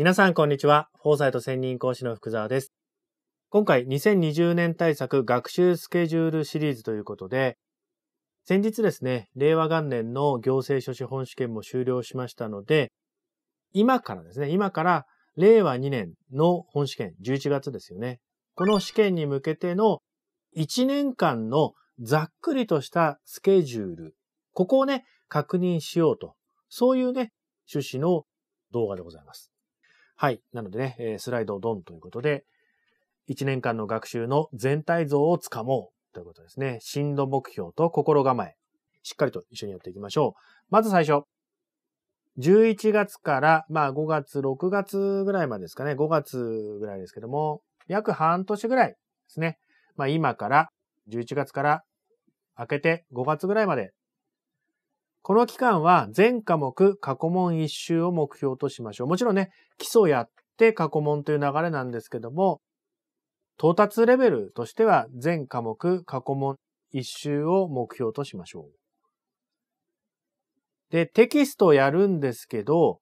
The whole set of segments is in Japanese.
皆さん、こんにちは。フォーサイト専任講師の福沢です。今回、2020年対策学習スケジュールシリーズということで、先日ですね、令和元年の行政書士本試験も終了しましたので、今からですね、今から令和2年の本試験、11月ですよね。この試験に向けての1年間のざっくりとしたスケジュール、ここをね、確認しようと、そういうね、趣旨の動画でございます。はい。なのでね、えー、スライドをドンということで、1年間の学習の全体像をつかもうということですね。進路目標と心構え。しっかりと一緒にやっていきましょう。まず最初。11月から、まあ5月、6月ぐらいまでですかね。5月ぐらいですけども、約半年ぐらいですね。まあ今から、11月から明けて5月ぐらいまでこの期間は全科目過去問一周を目標としましょう。もちろんね、基礎やって過去問という流れなんですけども、到達レベルとしては全科目過去問一周を目標としましょう。で、テキストをやるんですけど、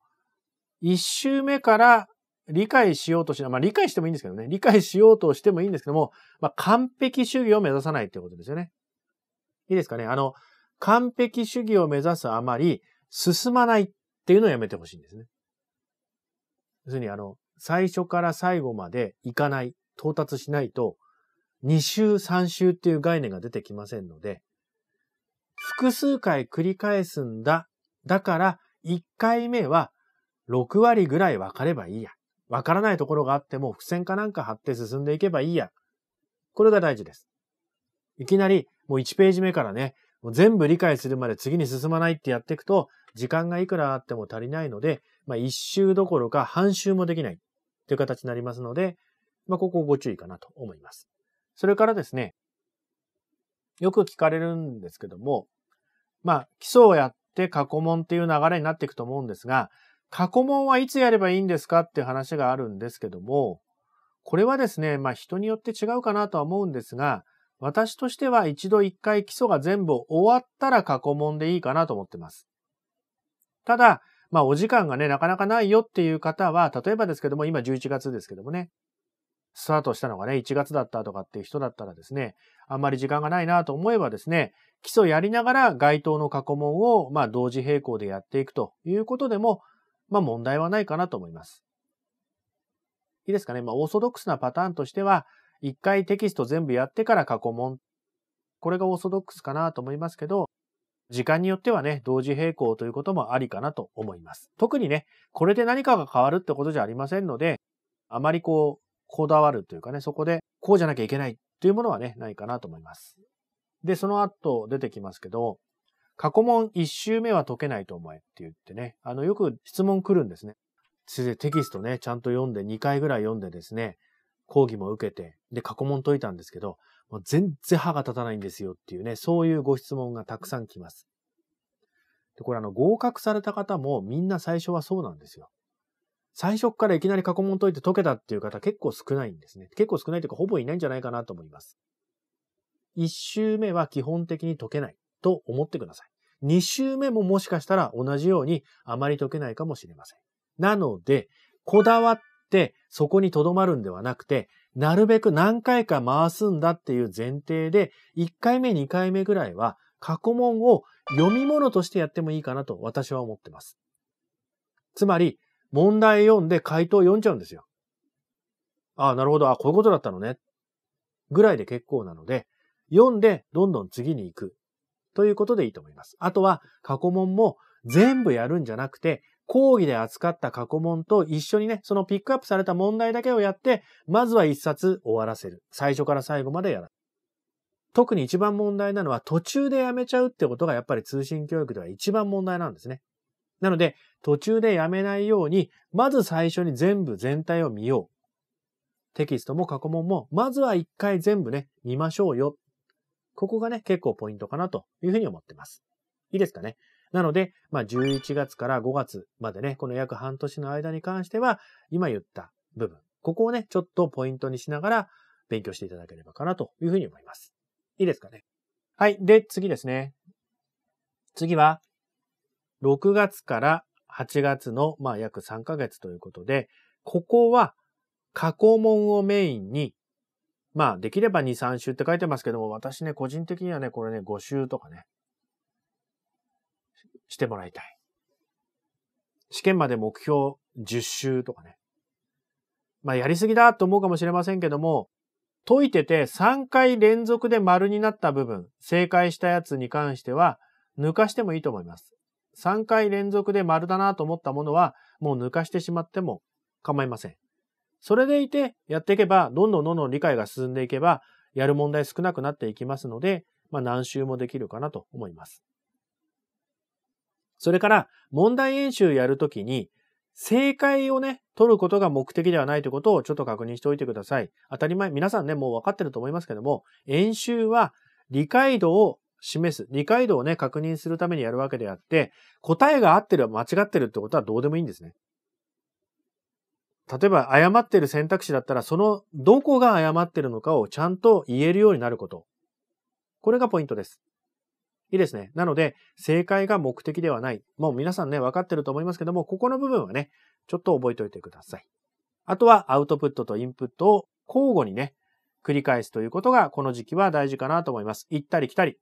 一周目から理解しようとしない、まあ理解してもいいんですけどね、理解しようとしてもいいんですけども、まあ完璧主義を目指さないっていうことですよね。いいですかねあの、完璧主義を目指すあまり進まないっていうのをやめてほしいんですね。要するにあの、最初から最後まで行かない、到達しないと、2週3週っていう概念が出てきませんので、複数回繰り返すんだ。だから、1回目は6割ぐらい分かればいいや。分からないところがあっても、付箋かなんか貼って進んでいけばいいや。これが大事です。いきなり、もう1ページ目からね、もう全部理解するまで次に進まないってやっていくと、時間がいくらあっても足りないので、まあ、一周どころか半周もできないっていう形になりますので、まあ、ここご注意かなと思います。それからですね、よく聞かれるんですけども、まあ、基礎をやって過去問っていう流れになっていくと思うんですが、過去問はいつやればいいんですかっていう話があるんですけども、これはですね、まあ人によって違うかなとは思うんですが、私としては一度一回基礎が全部終わったら過去問でいいかなと思ってます。ただ、まあお時間がね、なかなかないよっていう方は、例えばですけども、今11月ですけどもね、スタートしたのがね、1月だったとかっていう人だったらですね、あんまり時間がないなと思えばですね、基礎やりながら該当の過去問を、まあ同時並行でやっていくということでも、まあ問題はないかなと思います。いいですかね。まあオーソドックスなパターンとしては、一回テキスト全部やってから過去問。これがオーソドックスかなと思いますけど、時間によってはね、同時並行ということもありかなと思います。特にね、これで何かが変わるってことじゃありませんので、あまりこう、こだわるというかね、そこでこうじゃなきゃいけないというものはね、ないかなと思います。で、その後出てきますけど、過去問一周目は解けないと思えって言ってね、あの、よく質問来るんですね。先生、テキストね、ちゃんと読んで、2回ぐらい読んでですね、講義も受けて、で、過去問解いたんですけど、もう全然歯が立たないんですよっていうね、そういうご質問がたくさん来ます。で、これあの、合格された方もみんな最初はそうなんですよ。最初からいきなり過去問解いて解けたっていう方結構少ないんですね。結構少ないというかほぼいないんじゃないかなと思います。1周目は基本的に解けないと思ってください。2周目ももしかしたら同じようにあまり解けないかもしれません。なので、こだわっ、そこに留まるんではなくて、なるべく何回か回すんだっていう前提で、1回目、2回目ぐらいは、過去問を読み物としてやってもいいかなと私は思ってます。つまり、問題読んで回答読んじゃうんですよ。ああ、なるほど。あこういうことだったのね。ぐらいで結構なので、読んでどんどん次に行く。ということでいいと思います。あとは、過去問も全部やるんじゃなくて、講義で扱った過去問と一緒にね、そのピックアップされた問題だけをやって、まずは一冊終わらせる。最初から最後までやら特に一番問題なのは途中でやめちゃうってことがやっぱり通信教育では一番問題なんですね。なので途中でやめないように、まず最初に全部全体を見よう。テキストも過去問も、まずは一回全部ね、見ましょうよ。ここがね、結構ポイントかなというふうに思ってます。いいですかね。なので、まあ、11月から5月までね、この約半年の間に関しては、今言った部分、ここをね、ちょっとポイントにしながら勉強していただければかなというふうに思います。いいですかね。はい。で、次ですね。次は、6月から8月の、まあ、約3ヶ月ということで、ここは、過去問をメインに、まあ、できれば2、3週って書いてますけども、私ね、個人的にはね、これね、5週とかね、してもらいたい。試験まで目標10周とかね。まあ、やりすぎだと思うかもしれませんけども、解いてて3回連続で丸になった部分、正解したやつに関しては、抜かしてもいいと思います。3回連続で丸だなと思ったものは、もう抜かしてしまっても構いません。それでいて、やっていけば、どんどんどんどん理解が進んでいけば、やる問題少なくなっていきますので、まあ、何周もできるかなと思います。それから、問題演習やるときに、正解をね、取ることが目的ではないということをちょっと確認しておいてください。当たり前、皆さんね、もう分かってると思いますけども、演習は理解度を示す。理解度をね、確認するためにやるわけであって、答えが合ってる、間違ってるってことはどうでもいいんですね。例えば、誤ってる選択肢だったら、そのどこが誤ってるのかをちゃんと言えるようになること。これがポイントです。いいですね。なので、正解が目的ではない。もう皆さんね、分かってると思いますけども、ここの部分はね、ちょっと覚えておいてください。あとは、アウトプットとインプットを交互にね、繰り返すということが、この時期は大事かなと思います。行ったり来たり。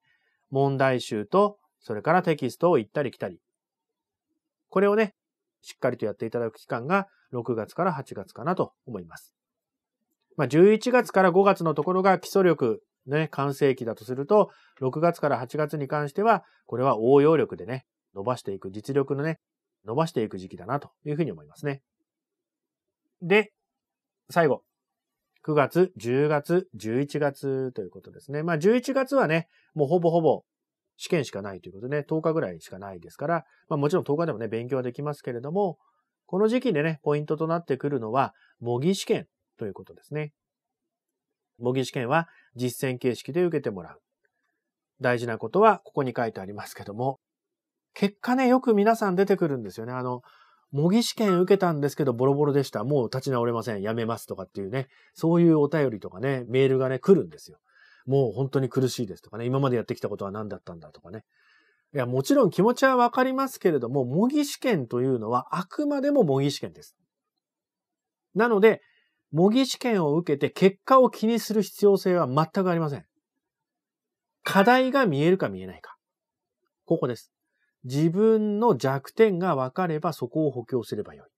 問題集と、それからテキストを行ったり来たり。これをね、しっかりとやっていただく期間が、6月から8月かなと思います。まあ、11月から5月のところが基礎力ね、完成期だとすると、6月から8月に関しては、これは応用力でね、伸ばしていく、実力のね、伸ばしていく時期だなというふうに思いますね。で、最後。9月、10月、11月ということですね。まあ11月はね、もうほぼほぼ試験しかないということで、ね、10日ぐらいしかないですから、まあもちろん10日でもね、勉強はできますけれども、この時期でね、ポイントとなってくるのは、模擬試験ということですね。模擬試験は実践形式で受けてもらう。大事なことは、ここに書いてありますけども、結果ね、よく皆さん出てくるんですよね。あの、模擬試験受けたんですけど、ボロボロでした。もう立ち直れません。やめますとかっていうね、そういうお便りとかね、メールがね、来るんですよ。もう本当に苦しいですとかね、今までやってきたことは何だったんだとかね。いや、もちろん気持ちはわかりますけれども、模擬試験というのはあくまでも模擬試験です。なので、模擬試験を受けて結果を気にする必要性は全くありません。課題が見えるか見えないか。ここです。自分の弱点が分かればそこを補強すればよい。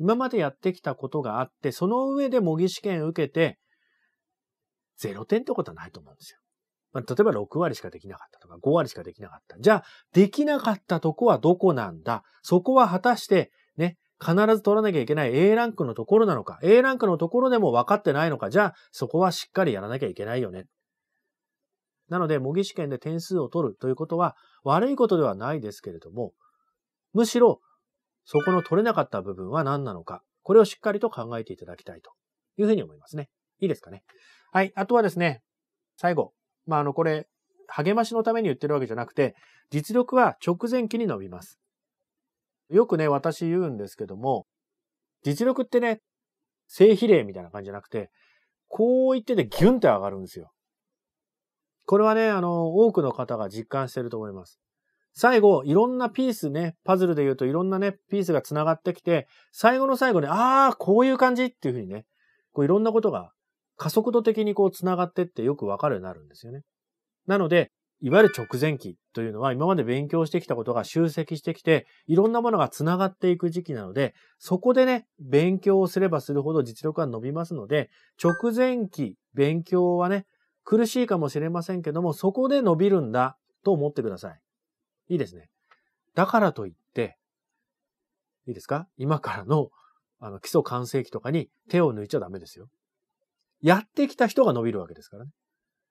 今までやってきたことがあって、その上で模擬試験を受けて、0点ってことはないと思うんですよ。まあ、例えば6割しかできなかったとか5割しかできなかった。じゃあ、できなかったとこはどこなんだそこは果たして必ず取らなきゃいけない A ランクのところなのか、A ランクのところでも分かってないのか、じゃあそこはしっかりやらなきゃいけないよね。なので、模擬試験で点数を取るということは悪いことではないですけれども、むしろそこの取れなかった部分は何なのか、これをしっかりと考えていただきたいというふうに思いますね。いいですかね。はい。あとはですね、最後。まあ、あの、これ、励ましのために言ってるわけじゃなくて、実力は直前期に伸びます。よくね、私言うんですけども、実力ってね、正比例みたいな感じじゃなくて、こう言っててギュンって上がるんですよ。これはね、あの、多くの方が実感してると思います。最後、いろんなピースね、パズルで言うといろんなね、ピースが繋がってきて、最後の最後で、ああ、こういう感じっていうふうにね、こういろんなことが加速度的にこう繋がってってよくわかるようになるんですよね。なので、いわゆる直前期というのは今まで勉強してきたことが集積してきて、いろんなものが繋がっていく時期なので、そこでね、勉強をすればするほど実力は伸びますので、直前期勉強はね、苦しいかもしれませんけども、そこで伸びるんだと思ってください。いいですね。だからといって、いいですか今からのあの基礎完成期とかに手を抜いちゃダメですよ。やってきた人が伸びるわけですからね。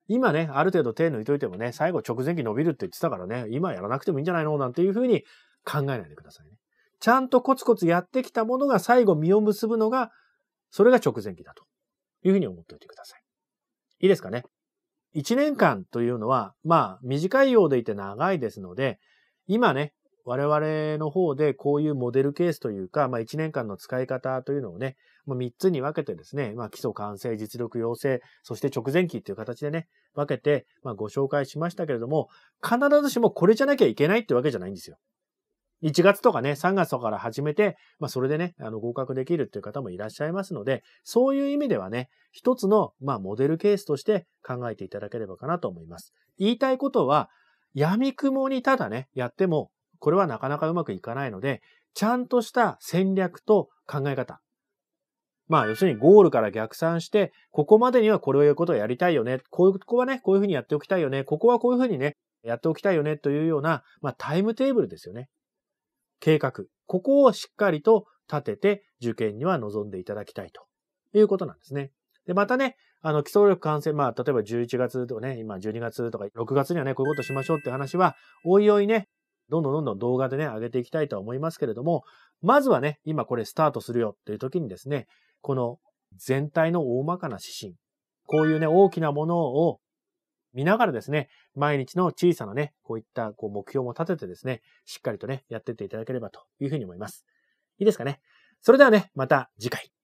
今ね、ある程度手抜いといてもね、最後直前期伸びるって言ってたからね、今やらなくてもいいんじゃないのなんていうふうに考えないでくださいね。ちゃんとコツコツやってきたものが最後実を結ぶのが、それが直前期だというふうに思っておいてください。いいですかね。1年間というのは、まあ、短いようでいて長いですので、今ね、我々の方でこういうモデルケースというか、まあ、1年間の使い方というのをね、まう3つに分けてですね、まあ、基礎完成、実力養成、そして直前期っていう形でね、分けて、まあ、ご紹介しましたけれども、必ずしもこれじゃなきゃいけないってわけじゃないんですよ。1月とかね、3月とかから始めて、まあ、それでね、あの、合格できるっていう方もいらっしゃいますので、そういう意味ではね、一つの、まあ、モデルケースとして考えていただければかなと思います。言いたいことは、闇雲にただね、やってもこれはなかなかうまくいかないので、ちゃんとした戦略と考え方。まあ、要するにゴールから逆算して、ここまでにはこれをやることをやりたいよね。こうこはね、こういうふうにやっておきたいよね。ここはこういうふうにね、やっておきたいよねというような、まあ、タイムテーブルですよね。計画。ここをしっかりと立てて受験には臨んでいただきたいということなんですね。で、またね、あの、基礎力感染、まあ、例えば11月とかね、今12月とか6月にはね、こういうことしましょうって話は、おいおいね、どんどんどんどん動画でね、上げていきたいと思いますけれども、まずはね、今これスタートするよっていう時にですね、この全体の大まかな指針、こういうね、大きなものを見ながらですね、毎日の小さなね、こういったこう目標も立ててですね、しっかりとね、やってっていただければというふうに思います。いいですかね。それではね、また次回。